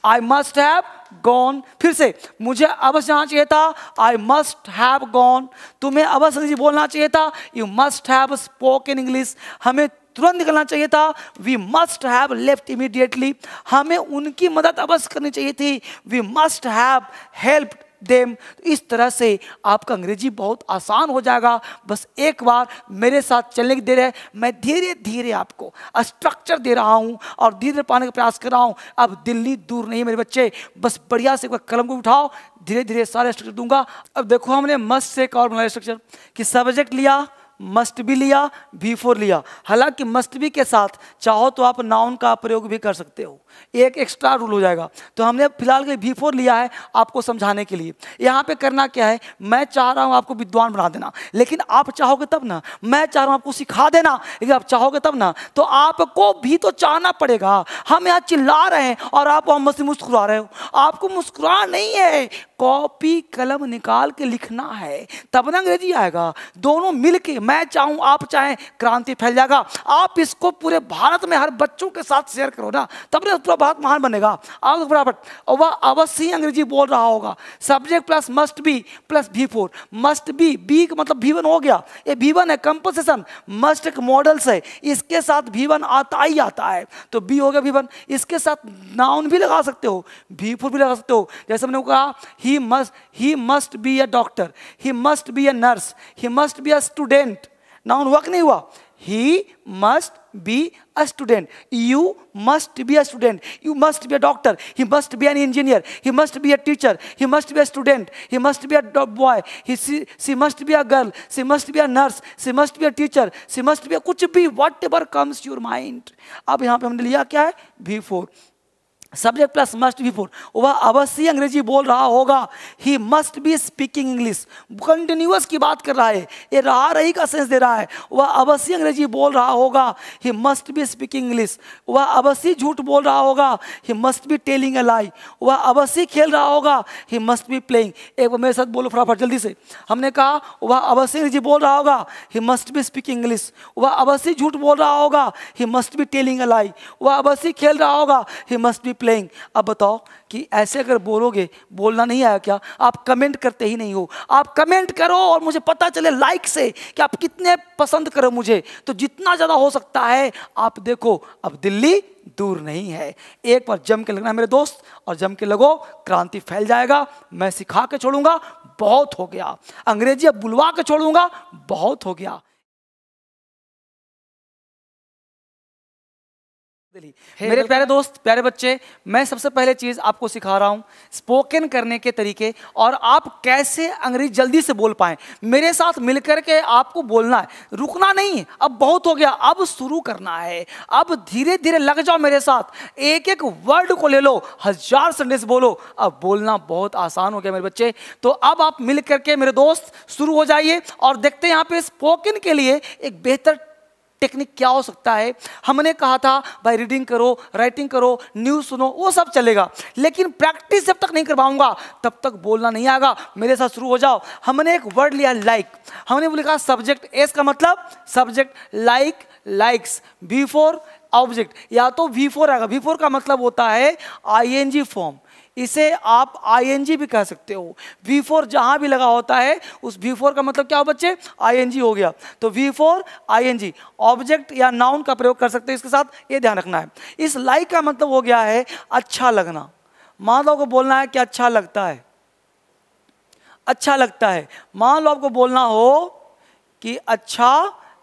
Speaker 1: आई मस्ट हैव गॉन फिर से मुझे अवश्य जाना चाहिए था आई मस्ट हैव गॉन तुम्हें अवश्य अंग्रेजी बोलना चाहिए था you must have spoken English हमें तुरंत निकलना चाहिए था we must have left immediately हमें उनकी मदद अवश्य करनी चाहिए थी we must have help them इस तरह से आपका अंग्रेजी बहुत आसान हो जाएगा बस एक बार मेरे साथ चलने की देर है मैं धीरे धीरे आपको स्ट्रक्चर दे रहा हूँ और धीरे धीरे पाने का प्रयास कर रहा हूँ अब दिल्ली दूर नहीं है मेरे बच्चे बस बढ़िया से कलम को उठाओ धीरे धीरे सारे स्ट्रक्चर दूंगा अब देखो हमने मस्त से एक और बनाया स्ट्रक्चर कि सब्जेक्ट लिया मस्ट भी लिया भी फोर लिया हालांकि मस्ट भी के साथ चाहो तो आप नाउन का प्रयोग भी कर सकते हो एक एक्स्ट्रा रूल हो जाएगा तो हमने फिलहाल के फोर लिया है आपको समझाने के लिए यहाँ पे करना क्या है मैं चाह रहा हूँ आपको विद्वान बना देना लेकिन आप चाहोगे तब ना मैं चाह रहा हूँ आपको सिखा देना लेकिन आप चाहोगे तब ना तो आपको भी तो चाहना पड़ेगा हम यहाँ चिल्ला रहे हैं और आप हम मुस्कुरा रहे हो आपको मुस्कुरा नहीं है कॉपी कलम निकाल के लिखना है तब ना अंग्रेजी आएगा दोनों मिल के मैं चाहूं आप चाहें क्रांति फैल जाएगा आप इसको पूरे भारत में हर बच्चों के साथ शेयर करो ना तब ना पूरा भारत महान बनेगा आप फटाफट वह अवश्य ही अंग्रेजी बोल रहा होगा subject plus must be plus B four must be B मतलब भीवन हो गया ये भीवन है कंपोजिशन मस्ट एक मॉडल्स है इसके साथ भीवन आता ही आता है तो बी हो गया भीवन इसके साथ नाउन भी लगा सकते हो भी फोर भी लगा सकते हो जैसे मैंने कहा he must he must be a doctor he must be a nurse he must be a student noun work नहीं हुआ he must be a student you must be a student you must be a doctor he must be an engineer he must be a teacher he must be a student he must be a boy she must be a girl she must be a nurse C must be a teacher she must be a कुछ भी whatever comes your mind अब यहाँ पे हमने लिया क्या है B four subject plus must be four वह अवश्य अंग्रेजी बोल रहा होगा he must be speaking English continuous की बात कर रहा है ये रहा रही का सेंस दे रहा है वह अवश्य अंग्रेजी बोल रहा होगा he must be speaking English वह अवश्य झूठ बोल रहा होगा he must be telling a lie वह अवश्य खेल रहा होगा ही मस्ट बी प्लेइंग एक बार मेरे साथ बोलो फटाफट जल्दी से हमने कहा वह अवश्य अंग्रेजी बोल रहा होगा he must be speaking English वह अवश्य झूठ बोल रहा होगा he must be telling a lie वह अवश्य खेल रहा होगा ही मस्ट बी प्लेइंग अब बताओ कि ऐसे अगर बोलोगे बोलना नहीं आया क्या आप कमेंट करते ही नहीं हो आप कमेंट करो और मुझे पता चले लाइक से कि आप कितने पसंद करो मुझे तो जितना ज़्यादा हो सकता है आप देखो अब दिल्ली दूर नहीं है एक बार जम के लगना मेरे दोस्त और जम के लगो क्रांति फैल जाएगा मैं सिखा के छोड़ूंगा बहुत हो गया अंग्रेजी अब बुलवा के छोड़ूंगा बहुत हो गया Hey, मेरे प्यारे दोस्त प्यारे बच्चे मैं सबसे पहले चीज़ आपको सिखा रहा हूं स्पोकन करने के तरीके और आप कैसे अंग्रेजी जल्दी से बोल पाए मेरे साथ मिलकर के आपको बोलना है रुकना नहीं अब बहुत हो गया अब शुरू करना है अब धीरे धीरे लग जाओ मेरे साथ एक एक वर्ड को ले लो हजार सेंटेंस बोलो अब बोलना बहुत आसान हो गया मेरे बच्चे तो अब आप मिल करके मेरे दोस्त शुरू हो जाइए और देखते हैं यहाँ पे स्पोकन के लिए एक बेहतर टेक्निक क्या हो सकता है हमने कहा था भाई रीडिंग करो राइटिंग करो न्यूज़ सुनो वो सब चलेगा लेकिन प्रैक्टिस जब तक नहीं कर पाऊंगा तब तक बोलना नहीं आएगा मेरे साथ शुरू हो जाओ हमने एक वर्ड लिया लाइक हमने बोले कहा सब्जेक्ट एस का मतलब subject like likes b object या तो वी फोर आएगा वी फोर का मतलब होता है आई एन जी फॉर्म इसे आप आई भी कह सकते हो वी फोर जहाँ भी लगा होता है उस वी फोर का मतलब क्या हो बच्चे आई हो गया तो वी फोर आई ऑब्जेक्ट या नाउन का प्रयोग कर सकते हो इसके साथ ये ध्यान रखना है इस लाइक का मतलब हो गया है अच्छा लगना मान लो को बोलना है कि अच्छा लगता है अच्छा लगता है मान लो आपको बोलना हो कि अच्छा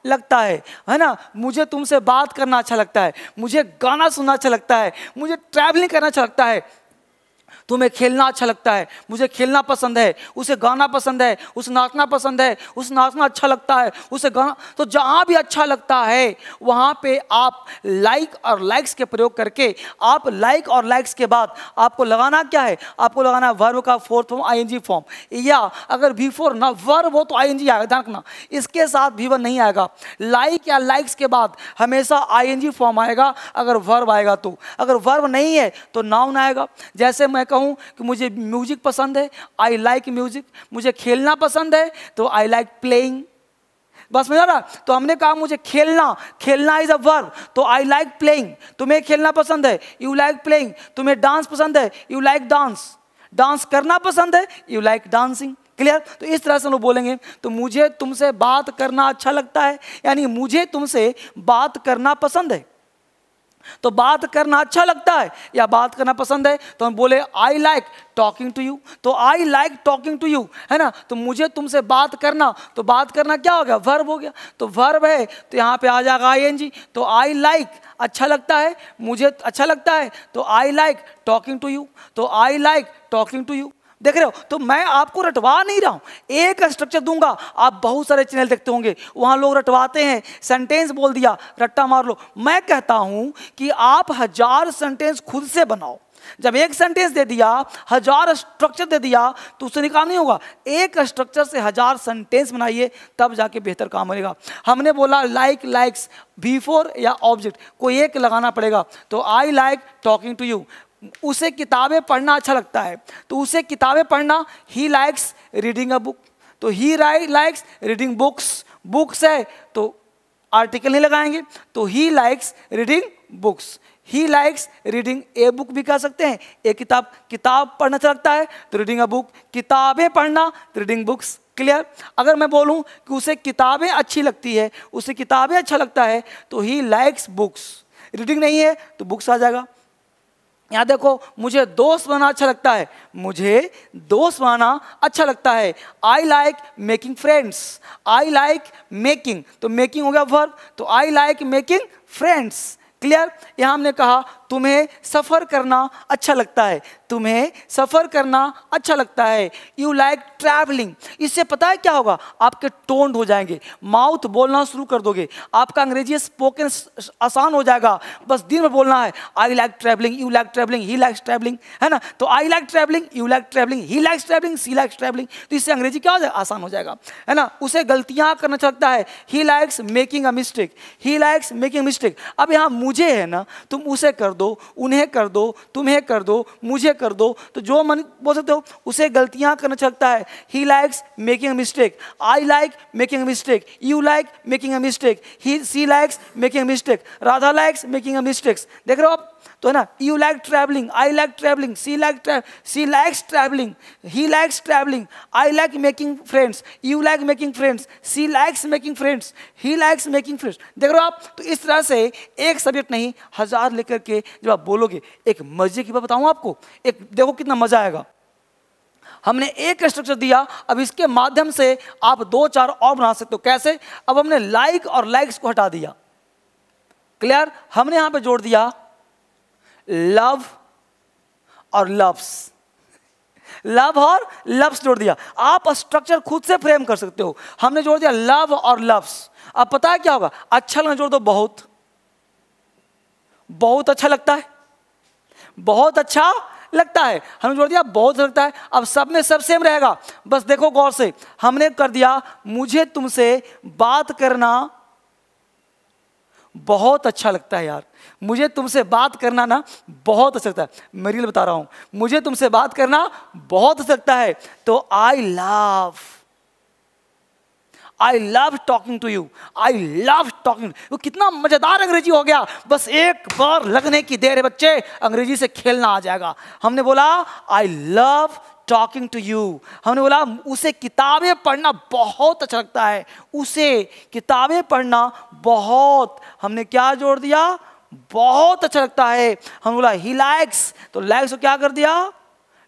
Speaker 1: लगता है है ना मुझे तुमसे बात करना अच्छा लगता है मुझे गाना सुनना अच्छा लगता है मुझे ट्रैवलिंग करना अच्छा लगता है तुम्हें खेलना अच्छा लगता है मुझे खेलना पसंद है उसे गाना पसंद है उसे नाचना पसंद है उसे नाचना अच्छा लगता है उसे गाना तो जहाँ भी अच्छा लगता है वहाँ पे आप लाइक और लाइक्स के प्रयोग करके आप लाइक और लाइक्स के बाद आपको लगाना क्या है आपको लगाना है वर्व का फोर्थ फॉर्म आई फॉर्म या अगर वी फोर ना वर्व हो तो आई आएगा ध्यान रखना इसके साथ भी वन नहीं आएगा लाइक या लाइक्स के बाद हमेशा आई फॉर्म आएगा अगर वर्व आएगा तो अगर वर्व नहीं है तो नाउन आएगा जैसे मैं कहूँ कि मुझे म्यूजिक पसंद है आई लाइक म्यूजिक मुझे खेलना पसंद है तो आई लाइक प्लेइंग बस मैं ना तो हमने कहा मुझे खेलना खेलना इज अ वर्ब तो आई लाइक प्लेइंग तुम्हें खेलना पसंद है यू लाइक प्लेइंग तुम्हें डांस पसंद है यू लाइक डांस डांस करना पसंद है यू लाइक डांसिंग क्लियर तो इस तरह से लोग बोलेंगे तो मुझे तुमसे बात करना अच्छा लगता है यानी मुझे तुमसे बात करना पसंद है तो बात करना अच्छा लगता है या बात करना पसंद है तो हम बोले I like talking to you तो I like talking to you है ना तो मुझे तुमसे बात करना तो बात करना क्या हो गया वर्ब हो गया तो वर्ब है तो यहाँ पे आ जाएगा आई एन जी तो आई लाइक अच्छा लगता है मुझे अच्छा लगता है तो I like talking to you तो I like talking to you देख रहे हो तो मैं आपको रटवा नहीं रहा हूं एक स्ट्रक्चर दूंगा आप बहुत सारे चैनल देखते होंगे वहां लोग रटवाते हैं सेंटेंस बोल दिया रट्टा मार लो मैं कहता हूं कि आप हजार सेंटेंस खुद से बनाओ जब एक सेंटेंस दे दिया हजार स्ट्रक्चर दे दिया तो उससे निकाल नहीं होगा एक स्ट्रक्चर से हजार सेंटेंस बनाइए तब जाके बेहतर काम बनेगा हमने बोला लाइक लाइक्स बिफोर या ऑब्जेक्ट को एक लगाना पड़ेगा तो I like talking to you उसे किताबें पढ़ना अच्छा लगता है तो उसे किताबें पढ़ना he likes reading a book तो he likes reading books books है तो आर्टिकल नहीं लगाएंगे तो he likes reading books he likes reading a book भी कह सकते हैं ए किताब किताब पढ़ना अच्छा लगता है तो रीडिंग अ बुक किताबें पढ़ना तो रीडिंग बुक्स क्लियर अगर मैं बोलूं कि उसे किताबें अच्छी लगती है उसे किताबें अच्छा लगता है तो ही लाइक्स बुक्स रीडिंग नहीं है तो बुक्स आ जाएगा यहाँ देखो मुझे दोस्त बनाना अच्छा लगता है मुझे दोस्त बनाना अच्छा लगता है I like making friends I like making तो मेकिंग हो गया वर्ब तो I like making friends clear यहाँ हमने कहा तुम्हें सफ़र करना अच्छा लगता है तुम्हें सफ़र करना अच्छा लगता है यू लाइक ट्रैवलिंग इससे पता है क्या होगा आपके टोंड हो जाएंगे माउथ बोलना शुरू कर दोगे आपका अंग्रेजी स्पोकन आसान हो जाएगा बस दिन में बोलना है I like travelling you like travelling he likes travelling है ना तो I like travelling you like travelling he likes travelling she likes travelling तो इससे अंग्रेजी क्या हो जाएगा आसान हो जाएगा है ना उसे गलतियाँ करना चलता अच्छा है he likes making a mistake he likes making mistake अब यहाँ मुझे है ना तुम उसे कर दो उन्हें कर दो तुम्हें कर दो मुझे कर दो तो जो मन बोल सकते हो उसे गलतियाँ करना सकता है he likes making mistake I like making mistake you like making a mistake he she likes making mistake Radha likes making a mistakes देख रहे हो आप तो है ना you like travelling I like travelling she like she likes travelling he likes travelling I like making friends you like making friends she likes making friends he likes making friends देख रहे हो आप तो इस तरह से एक सब्जेक्ट नहीं हज़ार लेकर के जब आप बोलोगे एक मज़े की बात बताऊँ आपको एक देखो कितना मज़ा आएगा हमने एक स्ट्रक्चर दिया अब इसके माध्यम से आप दो चार और बना सकते हो कैसे अब हमने लाइक और लाइक्स को हटा दिया क्लियर हमने यहां पे जोड़ दिया लव और लव्स लव और लव्स जोड़ दिया आप स्ट्रक्चर खुद से फ्रेम कर सकते हो हमने जोड़ दिया लव और लव्स अब पता है क्या होगा अच्छा लगना जोड़ दो बहुत बहुत अच्छा लगता है बहुत अच्छा लगता है हमने जोड़ दिया बहुत अच्छा लगता है अब सब में सब सेम रहेगा बस देखो गौर से हमने कर दिया मुझे तुमसे बात करना बहुत अच्छा लगता है यार मुझे तुमसे बात करना ना बहुत अच्छा लगता है मैं लिए बता रहा हूँ मुझे तुमसे बात करना बहुत अच्छा लगता है तो I love I love talking to you I love talking वो कितना मजेदार अंग्रेजी हो गया बस एक बार लगने की देर है बच्चे अंग्रेजी से खेलना आ जाएगा हमने बोला I love talking to you हमने बोला उसे किताबें पढ़ना बहुत अच्छा लगता है उसे किताबें पढ़ना बहुत हमने क्या जोड़ दिया बहुत अच्छा लगता है हम बोला ही लाइक्स तो लाइक्स को क्या कर दिया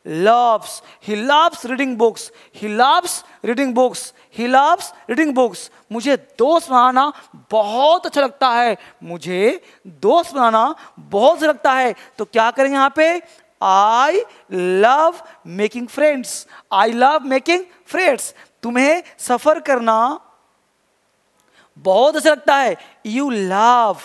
Speaker 1: loves he loves reading books he loves reading books he loves reading books मुझे दोस्त बनाना बहुत अच्छा लगता है मुझे दोस्त बनाना बहुत अच्छा लगता है तो क्या करें यहाँ पे I love making friends I love making friends तुम्हें सफर करना बहुत अच्छा लगता है यू लव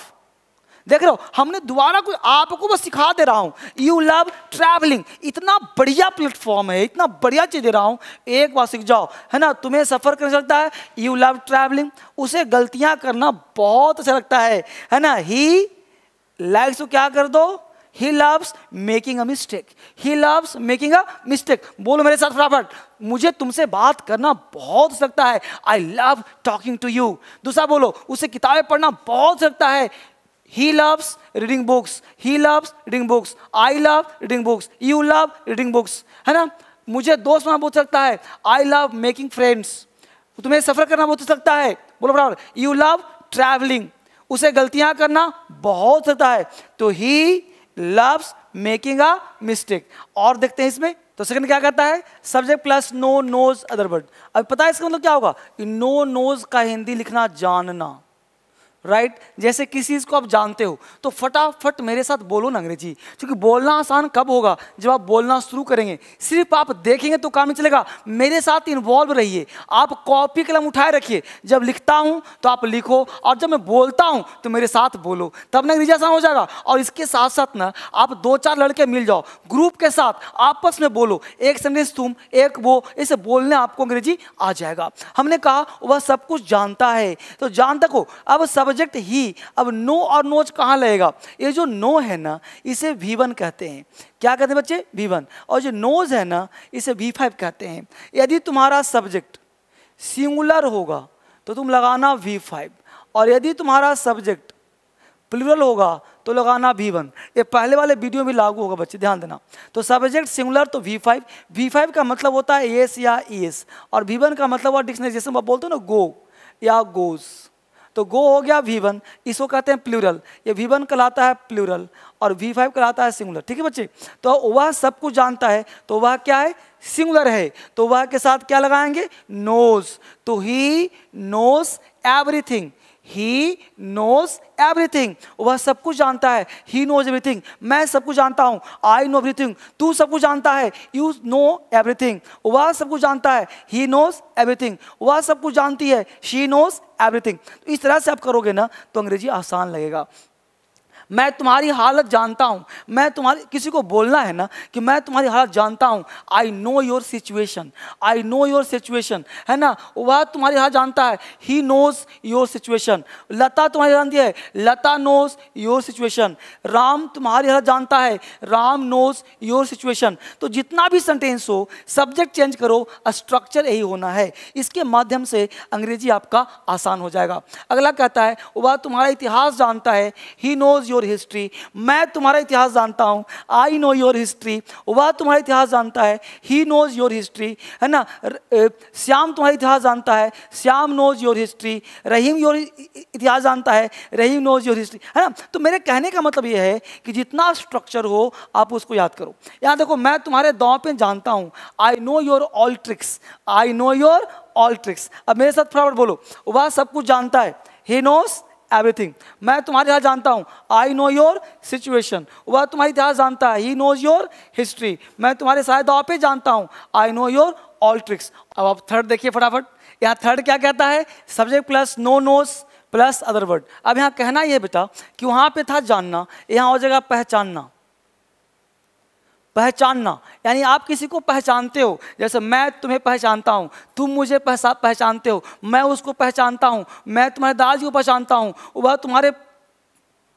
Speaker 1: देख रहे हो हमने दोबारा कोई आपको बस सिखा दे रहा हूं यू लव ट्रैवलिंग इतना बढ़िया प्लेटफॉर्म है इतना बढ़िया चीज़ दे रहा हूं एक बार सीख जाओ है ना तुम्हें सफ़र कर लगता है यू लव ट्रैवलिंग उसे गलतियां करना बहुत अच्छा लगता है है ना ही लाइक्स को क्या कर दो he loves making a mistake he loves making a mistake बोलो मेरे साथ फटाफट मुझे तुमसे बात करना बहुत सकता है I love talking to you दूसरा बोलो उसे किताबें पढ़ना बहुत सकता है he loves reading books he loves reading books i love reading books you love reading books है ना मुझे दोस्त बना पूछ सकता है आई लव मेकिंग फ्रेंड्स तुम्हें सफ़र करना बहुत सकता है बोलो बराबर यू लव ट्रैवलिंग उसे गलतियां करना बहुत सकता है तो he loves making a mistake और देखते हैं इसमें तो सेकंड क्या कहता है subject plus no knows other word अब पता है इसका मतलब क्या होगा कि नो नोज का हिंदी लिखना जानना राइट right? जैसे किसी चीज़ को आप जानते हो तो फटाफट मेरे साथ बोलो ना अंग्रेजी क्योंकि बोलना आसान कब होगा जब आप बोलना शुरू करेंगे सिर्फ आप देखेंगे तो काम नहीं चलेगा मेरे साथ इन्वॉल्व रहिए आप कॉपी कलम उठाए रखिए जब लिखता हूँ तो आप लिखो और जब मैं बोलता हूँ तो मेरे साथ बोलो तब ना अंग्रेजी आसान हो जाएगा और इसके साथ साथ ना आप दो चार लड़के मिल जाओ ग्रुप के साथ आपस में बोलो एक सेंटेंस तुम एक वो इसे बोलने आपको अंग्रेजी आ जाएगा हमने कहा वह सब कुछ जानता है तो जान को अब सब ऑब्जेक्ट ही अब नो और नोज कहाँ लगेगा ये जो नो है ना इसे वी वन कहते हैं क्या कहते हैं बच्चे वी वन और जो नोज है ना इसे वी फाइव कहते हैं यदि तुम्हारा सब्जेक्ट सिंगुलर होगा तो तुम लगाना वी फाइव और यदि तुम्हारा सब्जेक्ट प्लूरल होगा तो लगाना वी वन ये पहले वाले वीडियो में लागू होगा बच्चे ध्यान देना तो सब्जेक्ट सिंगुलर तो वी फाइव वी फाइव का मतलब होता है एस या ई एस और वी वन का मतलब हुआ डिक्शनरी जैसे बोलते हो ना गो या गोज़ तो गो हो गया वी वन इसको कहते हैं प्लूरल ये वी वन कहलाता है प्लूरल और वी फाइव कहलाता है सिंगुलर ठीक है बच्चे तो वह सब कुछ जानता है तो वह क्या है सिंगुलर है तो वह के साथ क्या लगाएंगे नोज तो he knows everything he knows everything वह सब कुछ जानता है ही नोज एवरीथिंग मैं सब कुछ जानता हूँ आई नो एवरीथिंग तू सब कुछ जानता है यू नो एवरीथिंग वह सब कुछ जानता है ही नोज एवरीथिंग वह सब कुछ जानती है शी नोज एवरीथिंग तो इस तरह से आप करोगे ना तो अंग्रेजी आसान लगेगा मैं तुम्हारी हालत जानता हूँ मैं तुम्हारी किसी को बोलना है ना कि मैं तुम्हारी हालत जानता हूँ I know your situation I know your situation है ना वह तुम्हारी हालत जानता है he knows your situation Lata तुम्हारी जानती है Lata knows your situation Ram तुम्हारी हालत जानता है राम नोज योर सिचुएशन तो जितना भी सेंटेंस हो सब्जेक्ट चेंज करो स्ट्रक्चर यही होना है इसके माध्यम से अंग्रेजी आपका आसान हो जाएगा अगला कहता है वह तुम्हारा इतिहास जानता है he knows your your history मैं तुम्हारा इतिहास जानता हूँ आई नो योर हिस्ट्री वह तुम्हारा इतिहास जानता है ही नोज योर हिस्ट्री है ना श्याम तुम्हारा इतिहास जानता है Shyam knows your history Rahim your इतिहास जानता है रहीम नोज योर हिस्ट्री है ना तो मेरे कहने का मतलब यह है कि जितना स्ट्रक्चर हो आप उसको याद करो यहाँ देखो मैं तुम्हारे दाव पे जानता हूँ I know your all tricks I know your all tricks अब मेरे साथ फटाफट बोलो वह सब कुछ जानता है ही नोज एवरीथिंग मैं तुम्हारे इतिहास जानता हूँ आई नो योर सिचुएशन वह तुम्हारी इतिहास जानता है ही नोज योर हिस्ट्री मैं तुम्हारे सारे दाव पे जानता हूँ I know your all tricks अब आप थर्ड देखिए फटाफट यहाँ थर्ड क्या कहता है subject plus no knows plus other word अब यहाँ कहना यह बेटा कि वहाँ पे था जानना यहाँ हो जाएगा पहचानना पहचानना यानी आप किसी को पहचानते हो जैसे मैं तुम्हें पहचानता हूँ तुम मुझे पहचानते हो मैं उसको पहचानता हूँ मैं तुम्हारे दादाजी को पहचानता हूँ वह तुम्हारे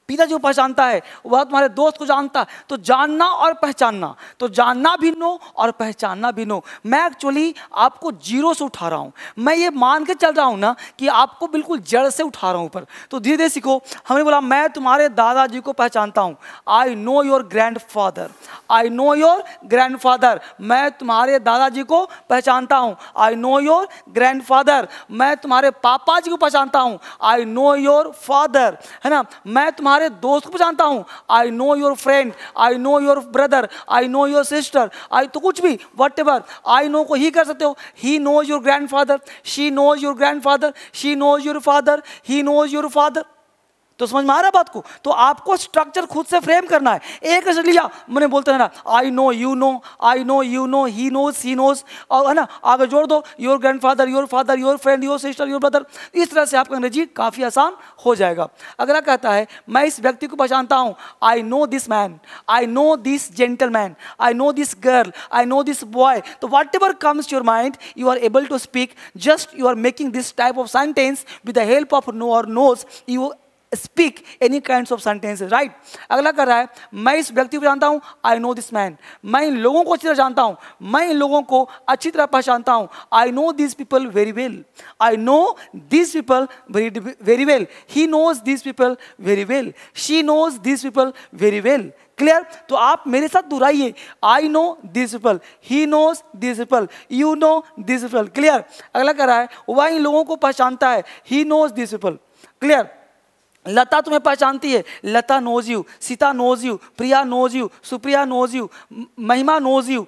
Speaker 1: पिता जी को पहचानता है वह तुम्हारे दोस्त को जानता है तो जानना और पहचानना तो जानना भी नो और पहचानना भी नो मैं एक्चुअली आपको जीरो से उठा रहा हूँ मैं ये मान के चल रहा हूँ ना कि आपको बिल्कुल जड़ से उठा रहा हूँ ऊपर तो धीरे धीरे सीखो हमने बोला मैं तुम्हारे दादाजी को पहचानता हूँ I know your grandfather I know your grandfather मैं तुम्हारे दादाजी को पहचानता हूँ I know your grandfather मैं तुम्हारे पापा जी को पहचानता हूँ आई नो योर फादर है ना मैं तुम्हारे तुम्हारे दोस्त को जानता हूँ I know your friend I know your brother I know your sister I तो कुछ भी वट एवर आई नो को ही कर सकते हो he knows your grandfather she knows your grandfather she knows your father he knows your father तो समझ में आ रहा है बात को तो आपको स्ट्रक्चर खुद से फ्रेम करना है एक लिया मैंने बोलते रहना I know you know I know you know he knows he knows और है ना आगे जोड़ दो your grandfather your father your friend your sister your brother इस तरह से आपका अंग्रेजी काफ़ी आसान हो जाएगा अगला कहता है मैं इस व्यक्ति को पहचानता हूँ I know this man I know this gentleman I know this girl I know this boy तो whatever comes your mind you are able to speak just you are making this type of sentence with the help of no और knows you speak any kind of sentences right अगला कर रहा है मैं इस व्यक्ति को जानता हूँ आई नो दिस मैन मैं इन लोगों को अच्छी तरह जानता हूँ मैं इन लोगों को अच्छी तरह पहचानता हूँ I know this people very well I know this people very well he knows this people very well she knows this people very well clear तो आप मेरे साथ दोहराइए I know this people he knows this people you know this people clear अगला कर रहा है वह इन लोगों को पहचानता है he knows this people clear Lata तुम्हें पहचानती है Lata knows you Sita knows you Priya knows you Supriya knows you Mahima knows you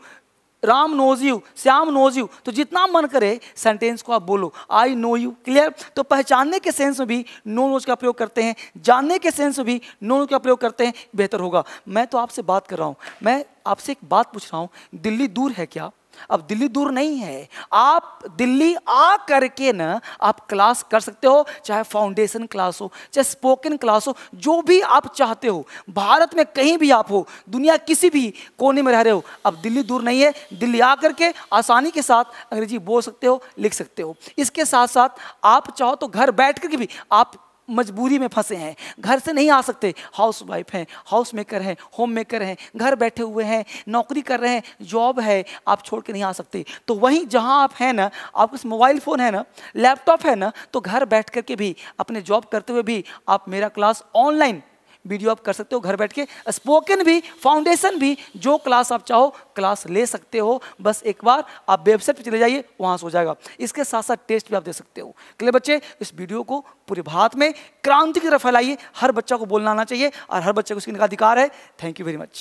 Speaker 1: Ram knows you Shyam knows you तो जितना मन करे सेंटेंस को आप बोलो आई नो यू क्लियर तो पहचानने के सेंस में भी नो नोज का प्रयोग करते हैं जानने के सेंस में भी नो नोज का प्रयोग करते हैं बेहतर होगा मैं तो आपसे बात कर रहा हूँ मैं आपसे एक बात पूछ रहा हूँ दिल्ली दूर है क्या अब दिल्ली दूर नहीं है आप दिल्ली आ करके ना आप क्लास कर सकते हो चाहे फाउंडेशन क्लास हो चाहे स्पोकन क्लास हो जो भी आप चाहते हो भारत में कहीं भी आप हो दुनिया किसी भी कोने में रह रहे हो अब दिल्ली दूर नहीं है दिल्ली आ करके आसानी के साथ अंग्रेजी बोल सकते हो लिख सकते हो इसके साथ साथ आप चाहो तो घर बैठ कर भी आप मजबूरी में फंसे हैं घर से नहीं आ सकते हाउस वाइफ हैं हाउस मेकर हैं होम मेकर हैं घर बैठे हुए हैं नौकरी कर रहे हैं जॉब है आप छोड़ के नहीं आ सकते तो वहीं जहाँ आप हैं ना आपके मोबाइल फ़ोन है ना लैपटॉप है ना तो घर बैठ करके भी अपने जॉब करते हुए भी आप मेरा क्लास ऑनलाइन वीडियो आप कर सकते हो घर बैठ के स्पोकन भी फाउंडेशन भी जो क्लास आप चाहो क्लास ले सकते हो बस एक बार आप वेबसाइट पर चले जाइए वहाँ से हो जाएगा इसके साथ साथ टेस्ट भी आप दे सकते हो क्लियर बच्चे इस वीडियो को पूरे भारत में क्रांति की तरफ फैलाइए हर बच्चा को बोलना आना चाहिए और हर बच्चे को इसके अधिकार है थैंक यू वेरी मच